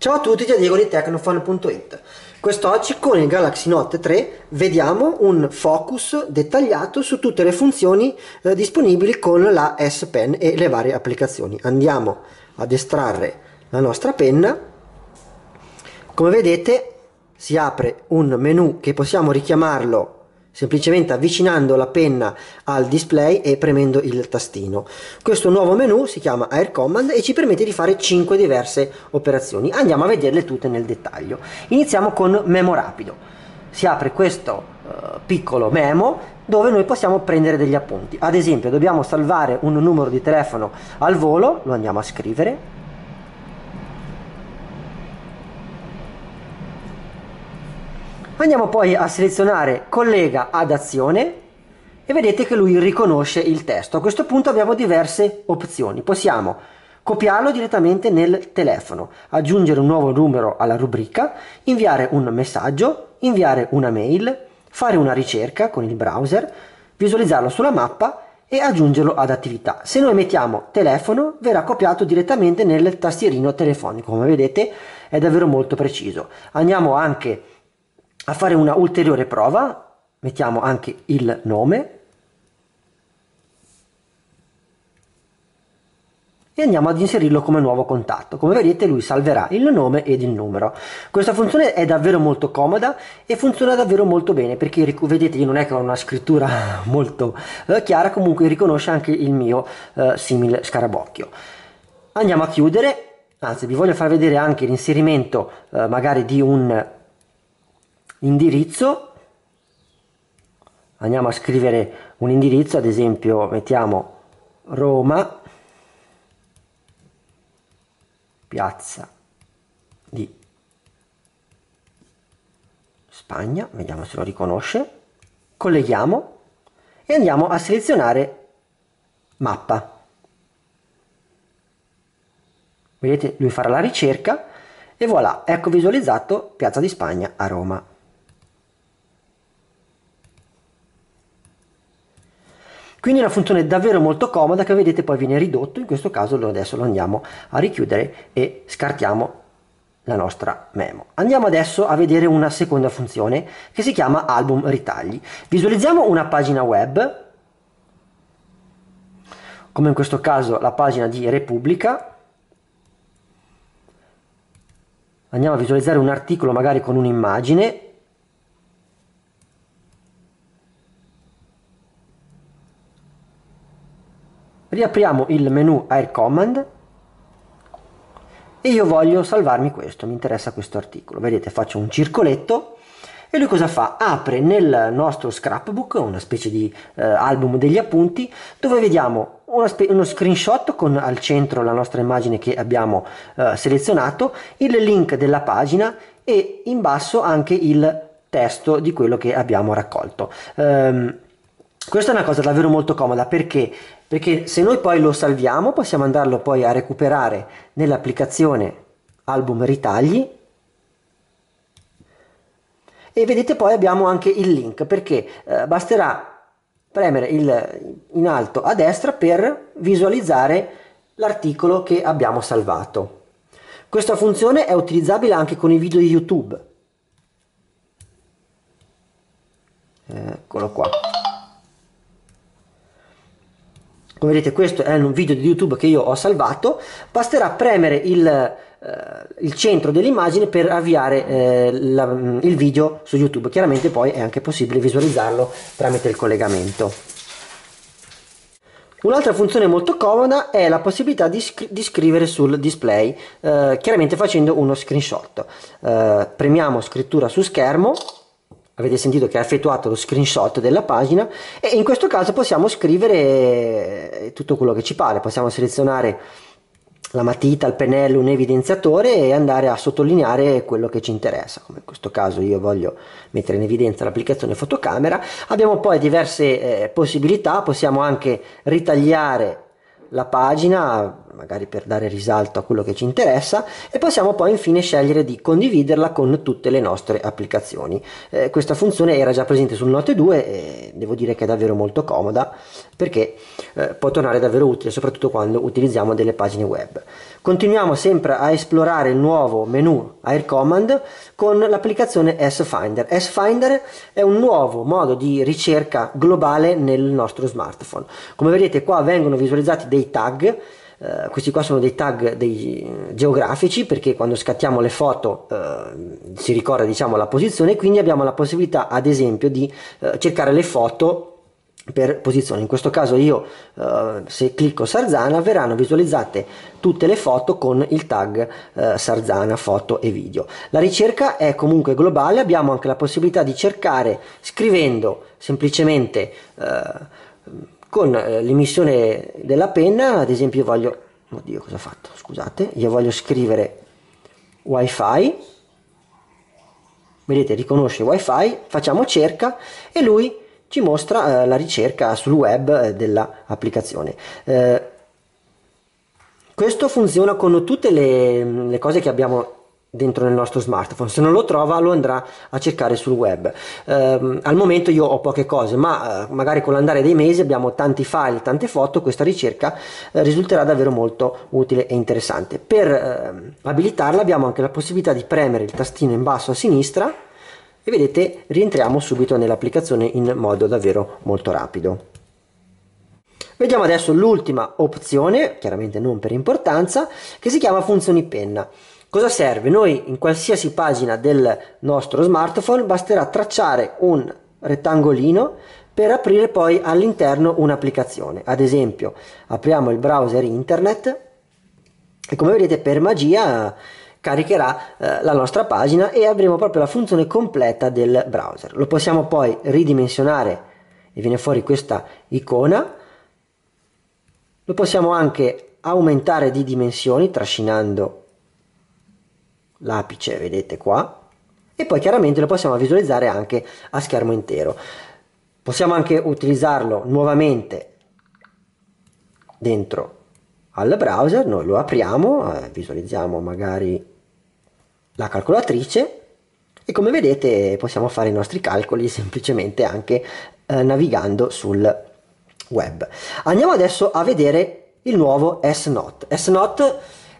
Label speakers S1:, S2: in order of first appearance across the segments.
S1: Ciao a tutti da Diego di Tecnofan.it Quest'oggi con il Galaxy Note 3 vediamo un focus dettagliato su tutte le funzioni eh, disponibili con la S Pen e le varie applicazioni. Andiamo ad estrarre la nostra penna come vedete si apre un menu che possiamo richiamarlo semplicemente avvicinando la penna al display e premendo il tastino. Questo nuovo menu si chiama Air Command e ci permette di fare 5 diverse operazioni. Andiamo a vederle tutte nel dettaglio. Iniziamo con Memo Rapido. Si apre questo uh, piccolo memo dove noi possiamo prendere degli appunti. Ad esempio, dobbiamo salvare un numero di telefono al volo, lo andiamo a scrivere. Andiamo poi a selezionare collega ad azione e vedete che lui riconosce il testo. A questo punto abbiamo diverse opzioni. Possiamo copiarlo direttamente nel telefono, aggiungere un nuovo numero alla rubrica, inviare un messaggio, inviare una mail, fare una ricerca con il browser, visualizzarlo sulla mappa e aggiungerlo ad attività. Se noi mettiamo telefono verrà copiato direttamente nel tastierino telefonico, come vedete è davvero molto preciso. Andiamo anche a fare una ulteriore prova, mettiamo anche il nome e andiamo ad inserirlo come nuovo contatto. Come vedete lui salverà il nome ed il numero. Questa funzione è davvero molto comoda e funziona davvero molto bene perché vedete io non è che ho una scrittura molto eh, chiara, comunque riconosce anche il mio eh, simile scarabocchio. Andiamo a chiudere, anzi vi voglio far vedere anche l'inserimento eh, magari di un indirizzo. Andiamo a scrivere un indirizzo, ad esempio mettiamo Roma piazza di Spagna, vediamo se lo riconosce, colleghiamo e andiamo a selezionare mappa. Vedete, lui farà la ricerca e voilà, ecco visualizzato Piazza di Spagna a Roma. Quindi è una funzione davvero molto comoda che vedete poi viene ridotto, in questo caso adesso lo andiamo a richiudere e scartiamo la nostra memo. Andiamo adesso a vedere una seconda funzione che si chiama album ritagli. Visualizziamo una pagina web, come in questo caso la pagina di Repubblica, andiamo a visualizzare un articolo magari con un'immagine riapriamo il menu Air Command e io voglio salvarmi questo, mi interessa questo articolo. Vedete, faccio un circoletto e lui cosa fa? Apre nel nostro scrapbook, una specie di eh, album degli appunti, dove vediamo spe- uno screenshot con al centro la nostra immagine che abbiamo eh, selezionato, il link della pagina e in basso anche il testo di quello che abbiamo raccolto. Um, questa è una cosa davvero molto comoda perché? Perché se noi poi lo salviamo possiamo andarlo poi a recuperare nell'applicazione album ritagli e vedete poi abbiamo anche il link perché eh, basterà premere il, in alto a destra per visualizzare l'articolo che abbiamo salvato. Questa funzione è utilizzabile anche con i video di YouTube. Eccolo qua come vedete questo è un video di YouTube che io ho salvato, basterà premere il, eh, il centro dell'immagine per avviare eh, la, mm, il video su YouTube, chiaramente poi è anche possibile visualizzarlo tramite il collegamento. Un'altra funzione molto comoda è la possibilità di, scri di scrivere sul display, eh, chiaramente facendo uno screenshot. Eh, premiamo scrittura su schermo avete sentito che ha effettuato lo screenshot della pagina e in questo caso possiamo scrivere eh, tutto quello che ci pare, possiamo selezionare la matita, il pennello, un evidenziatore e andare a sottolineare quello che ci interessa, come in questo caso io voglio mettere in evidenza l'applicazione fotocamera. Abbiamo poi diverse eh, possibilità, possiamo anche ritagliare la pagina magari per dare risalto a quello che ci interessa e possiamo poi infine scegliere di condividerla con tutte le nostre applicazioni. Eh, questa funzione era già presente sul Note 2 e devo dire che è davvero molto comoda perché eh, può tornare davvero utile soprattutto quando utilizziamo delle pagine web. Continuiamo sempre a esplorare il nuovo menu Air Command con l'applicazione S-Finder. S-Finder è un nuovo modo di ricerca globale nel nostro smartphone. Come vedete qua vengono visualizzati dei tag eh, questi qua sono dei tag dei, eh, geografici perché quando scattiamo le foto uh, si ricorda diciamo la posizione quindi abbiamo la possibilità ad esempio di uh, cercare le foto per posizione in questo caso io se clicco Sarzana verranno visualizzate tutte le foto con il tag Sarzana foto e video la ricerca è comunque globale abbiamo anche la possibilità di cercare scrivendo semplicemente con eh, l'emissione della penna, ad esempio, io voglio, oddio, cosa ho fatto? Scusate, io voglio scrivere wifi, vedete, riconosce wifi, facciamo cerca e lui ci mostra eh, la ricerca sul web eh, dell'applicazione. Eh, questo funziona con tutte le, le cose che abbiamo dentro nel nostro smartphone se non lo trova lo andrà a cercare sul web eh, al momento io ho poche cose ma eh, magari con l'andare dei mesi abbiamo tanti file tante foto questa ricerca eh, risulterà davvero molto utile e interessante per ehm, abilitarla abbiamo anche la possibilità di premere il tastino in basso a sinistra e vedete rientriamo subito nell'applicazione in modo davvero molto rapido Vediamo adesso l'ultima opzione, chiaramente non per importanza, che si chiama funzioni penna. Cosa serve? Noi in qualsiasi pagina del nostro smartphone basterà tracciare un rettangolino per aprire poi all'interno un'applicazione. Ad esempio, apriamo il browser internet e come vedete per magia caricherà eh, la nostra pagina e avremo proprio la funzione completa del browser. Lo possiamo poi ridimensionare e viene fuori questa icona. Lo possiamo anche aumentare di dimensioni trascinando l'apice vedete qua e poi chiaramente lo possiamo visualizzare anche a schermo intero possiamo anche utilizzarlo nuovamente dentro al browser noi lo apriamo eh, visualizziamo magari la calcolatrice e come vedete possiamo fare i nostri calcoli semplicemente anche eh, navigando sul web andiamo adesso a vedere il nuovo SNOT SNOT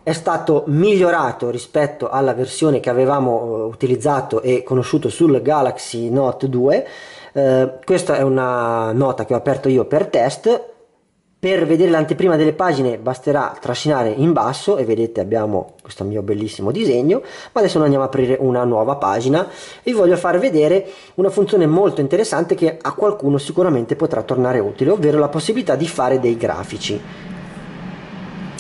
S1: è stato migliorato rispetto alla versione che avevamo eh, utilizzato e conosciuto sul Galaxy Note 2 eh, questa è una nota che ho aperto io per test per vedere l'anteprima delle pagine basterà trascinare in basso e vedete abbiamo questo mio bellissimo disegno ma adesso noi andiamo ad aprire una nuova pagina e vi voglio far vedere una funzione molto interessante che a qualcuno sicuramente potrà tornare utile ovvero la possibilità di fare dei grafici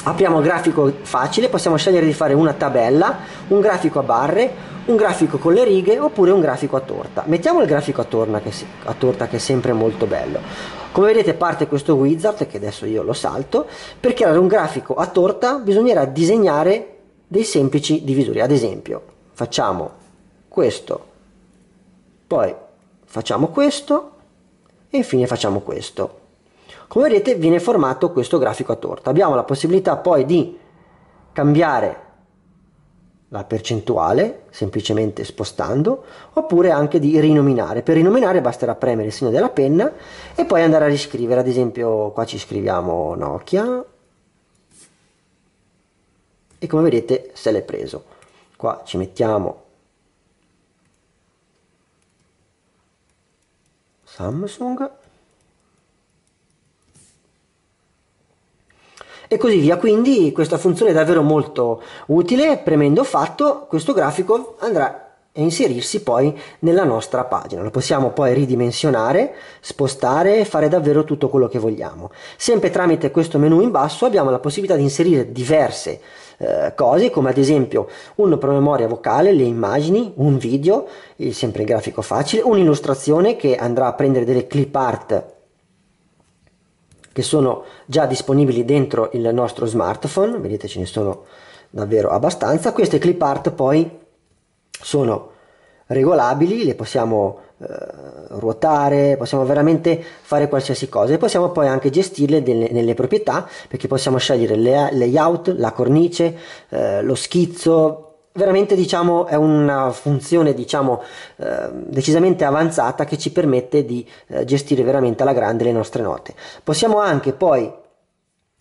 S1: apriamo grafico facile, possiamo scegliere di fare una tabella, un grafico a barre, un grafico con le righe oppure un grafico a torta. Mettiamo il grafico a, torna, che, a torta che è sempre molto bello. Come vedete parte questo wizard che adesso io lo salto, per creare un grafico a torta bisognerà disegnare dei semplici divisori, ad esempio facciamo questo, poi facciamo questo e infine facciamo questo come vedete viene formato questo grafico a torta. Abbiamo la possibilità poi di cambiare la percentuale, semplicemente spostando, oppure anche di rinominare. Per rinominare basterà premere il segno della penna e poi andare a riscrivere. Ad esempio qua ci scriviamo Nokia e come vedete se l'è preso. Qua ci mettiamo Samsung e così via. Quindi questa funzione è davvero molto utile. Premendo fatto, questo grafico andrà a inserirsi poi nella nostra pagina. Lo possiamo poi ridimensionare, spostare e fare davvero tutto quello che vogliamo. Sempre tramite questo menu in basso abbiamo la possibilità di inserire diverse eh, cose come ad esempio un promemoria vocale, le immagini, un video, sempre in grafico facile, un'illustrazione che andrà a prendere delle clip art che sono già disponibili dentro il nostro smartphone, vedete ce ne sono davvero abbastanza, queste clip art poi sono regolabili, le possiamo eh, ruotare, possiamo veramente fare qualsiasi cosa e possiamo poi anche gestirle delle, nelle proprietà perché possiamo scegliere il layout, la cornice, eh, lo schizzo, veramente diciamo, è una funzione diciamo, eh, decisamente avanzata che ci permette di eh, gestire veramente alla grande le nostre note. Possiamo anche poi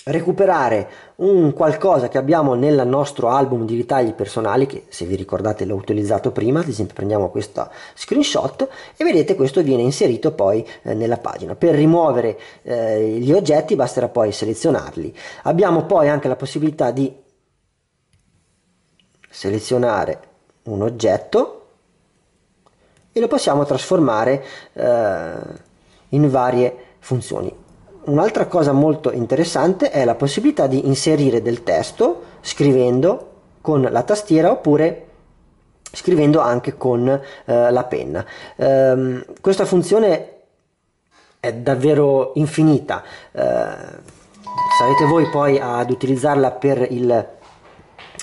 S1: recuperare un qualcosa che abbiamo nel nostro album di ritagli personali che se vi ricordate l'ho utilizzato prima ad esempio prendiamo questo screenshot e vedete questo viene inserito poi eh, nella pagina per rimuovere eh, gli oggetti basterà poi selezionarli abbiamo poi anche la possibilità di selezionare un oggetto e lo possiamo trasformare eh, in varie funzioni. Un'altra cosa molto interessante è la possibilità di inserire del testo scrivendo con la tastiera oppure scrivendo anche con eh, la penna. Ehm, questa funzione è davvero infinita. Eh, sarete voi poi ad utilizzarla per il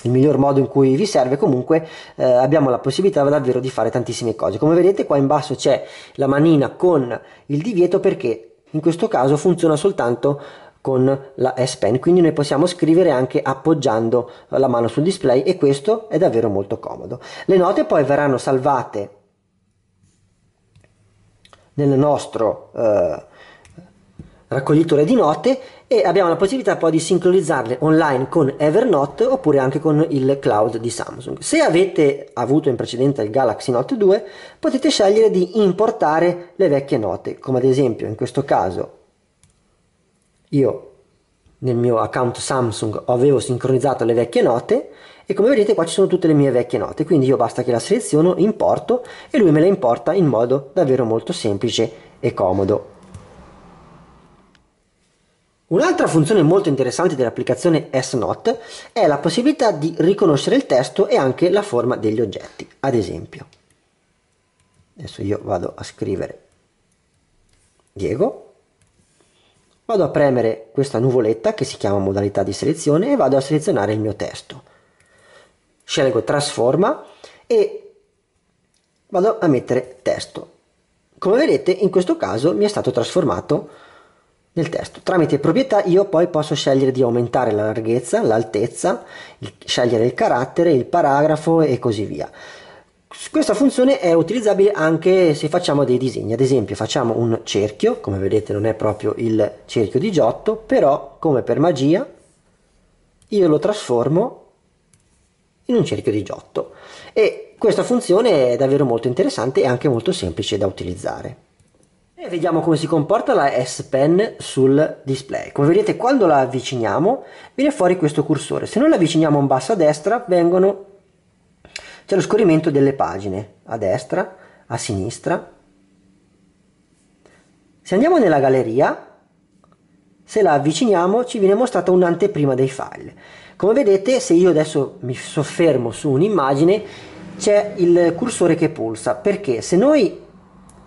S1: il miglior modo in cui vi serve comunque eh, abbiamo la possibilità davvero di fare tantissime cose come vedete qua in basso c'è la manina con il divieto perché in questo caso funziona soltanto con la S Pen, quindi noi possiamo scrivere anche appoggiando la mano sul display e questo è davvero molto comodo. Le note poi verranno salvate nel nostro eh, raccoglitore di note e abbiamo la possibilità poi di sincronizzarle online con Evernote oppure anche con il cloud di Samsung. Se avete avuto in precedenza il Galaxy Note 2 potete scegliere di importare le vecchie note, come ad esempio in questo caso io nel mio account Samsung avevo sincronizzato le vecchie note e come vedete qua ci sono tutte le mie vecchie note quindi io basta che la seleziono, importo e lui me le importa in modo davvero molto semplice e comodo Un'altra funzione molto interessante dell'applicazione SNOT è la possibilità di riconoscere il testo e anche la forma degli oggetti. Ad esempio, adesso io vado a scrivere Diego, vado a premere questa nuvoletta che si chiama modalità di selezione e vado a selezionare il mio testo. Scelgo trasforma e vado a mettere testo. Come vedete in questo caso mi è stato trasformato del testo. Tramite proprietà io poi posso scegliere di aumentare la larghezza, l'altezza, scegliere il carattere, il paragrafo e così via. Questa funzione è utilizzabile anche se facciamo dei disegni, ad esempio facciamo un cerchio, come vedete non è proprio il cerchio di Giotto, però come per magia io lo trasformo in un cerchio di Giotto e questa funzione è davvero molto interessante e anche molto semplice da utilizzare. E vediamo come si comporta la S Pen sul display. Come vedete quando la avviciniamo viene fuori questo cursore. Se noi la avviciniamo in basso a destra vengono c'è lo scorrimento delle pagine a destra, a sinistra. Se andiamo nella galleria, se la avviciniamo ci viene mostrata un'anteprima dei file. Come vedete se io adesso mi soffermo su un'immagine c'è il cursore che pulsa perché se noi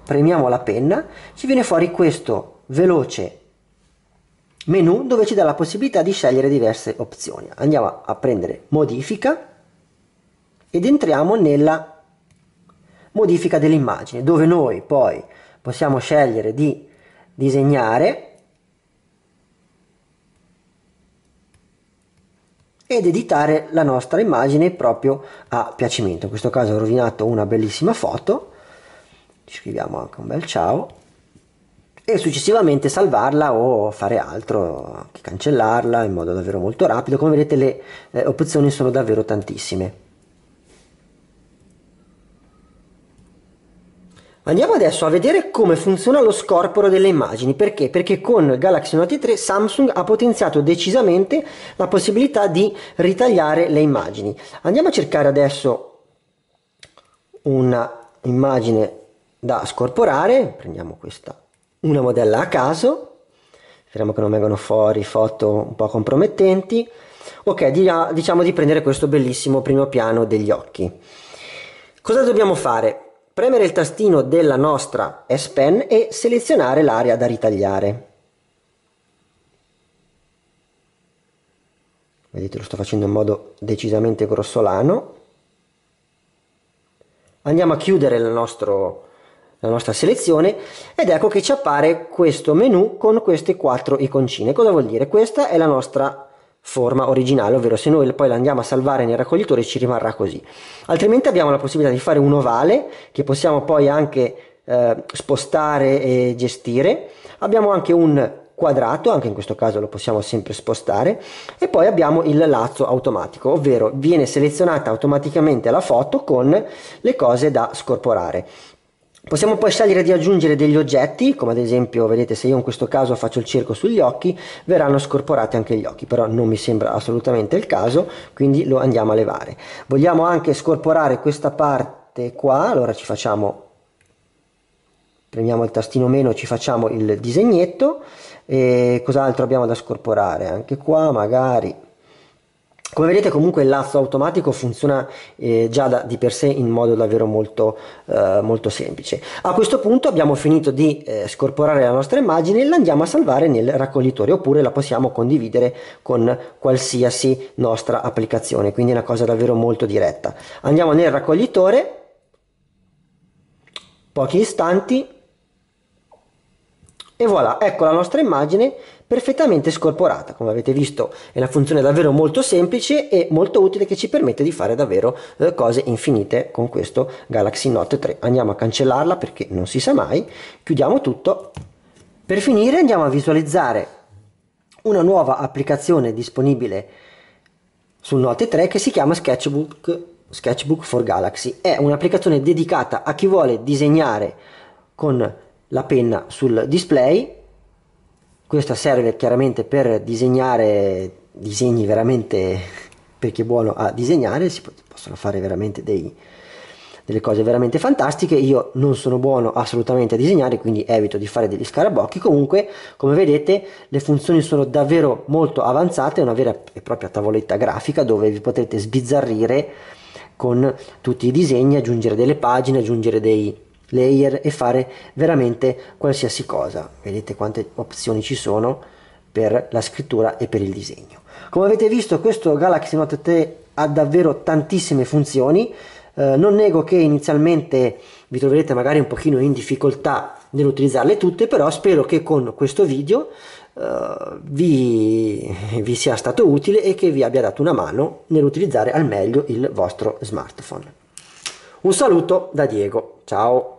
S1: premiamo la penna, ci viene fuori questo veloce menu dove ci dà la possibilità di scegliere diverse opzioni. Andiamo a prendere modifica ed entriamo nella modifica dell'immagine dove noi poi possiamo scegliere di disegnare ed editare la nostra immagine proprio a piacimento. In questo caso ho rovinato una bellissima foto scriviamo anche un bel ciao e successivamente salvarla o fare altro che cancellarla in modo davvero molto rapido come vedete le eh, opzioni sono davvero tantissime Andiamo adesso a vedere come funziona lo scorporo delle immagini, perché? Perché con Galaxy Note 3 Samsung ha potenziato decisamente la possibilità di ritagliare le immagini. Andiamo a cercare adesso una immagine da scorporare, prendiamo questa, una modella a caso, speriamo che non vengano fuori foto un po' compromettenti, ok diciamo di prendere questo bellissimo primo piano degli occhi. Cosa dobbiamo fare? Premere il tastino della nostra S Pen e selezionare l'area da ritagliare. Vedete lo sto facendo in modo decisamente grossolano. Andiamo a chiudere il nostro la nostra selezione ed ecco che ci appare questo menu con queste quattro iconcine. Cosa vuol dire? Questa è la nostra forma originale, ovvero se noi poi la andiamo a salvare nel raccoglitore ci rimarrà così. Altrimenti abbiamo la possibilità di fare un ovale che possiamo poi anche eh, spostare e gestire. Abbiamo anche un quadrato, anche in questo caso lo possiamo sempre spostare, e poi abbiamo il lazzo automatico, ovvero viene selezionata automaticamente la foto con le cose da scorporare. Possiamo poi scegliere di aggiungere degli oggetti, come ad esempio, vedete se io in questo caso faccio il cerco sugli occhi, verranno scorporati anche gli occhi, però non mi sembra assolutamente il caso, quindi lo andiamo a levare. Vogliamo anche scorporare questa parte qua, allora ci facciamo, prendiamo il tastino meno, ci facciamo il disegnetto, e cos'altro abbiamo da scorporare? Anche qua magari come vedete comunque il lasso automatico funziona eh, già da, di per sé in modo davvero molto, eh, molto semplice. A questo punto abbiamo finito di eh, scorporare la nostra immagine e la andiamo a salvare nel raccoglitore oppure la possiamo condividere con qualsiasi nostra applicazione, quindi è una cosa davvero molto diretta. Andiamo nel raccoglitore, pochi istanti, e voilà, ecco la nostra immagine perfettamente scorporata. Come avete visto è una funzione davvero molto semplice e molto utile che ci permette di fare davvero eh, cose infinite con questo Galaxy Note 3. Andiamo a cancellarla perché non si sa mai, chiudiamo tutto. Per finire andiamo a visualizzare una nuova applicazione disponibile sul Note 3 che si chiama Sketchbook, Sketchbook for Galaxy. È un'applicazione dedicata a chi vuole disegnare con la penna sul display questa serve chiaramente per disegnare disegni veramente perché è buono a disegnare si possono fare veramente dei, delle cose veramente fantastiche io non sono buono assolutamente a disegnare quindi evito di fare degli scarabocchi comunque come vedete le funzioni sono davvero molto avanzate è una vera e propria tavoletta grafica dove vi potete sbizzarrire con tutti i disegni aggiungere delle pagine aggiungere dei layer e fare veramente qualsiasi cosa. Vedete quante opzioni ci sono per la scrittura e per il disegno. Come avete visto questo Galaxy Note 3 ha davvero tantissime funzioni, eh, non nego che inizialmente vi troverete magari un pochino in difficoltà nell'utilizzarle tutte, però spero che con questo video Uh, vi, vi, sia stato utile e che vi abbia dato una mano nell'utilizzare al meglio il vostro smartphone. Un saluto da Diego, ciao!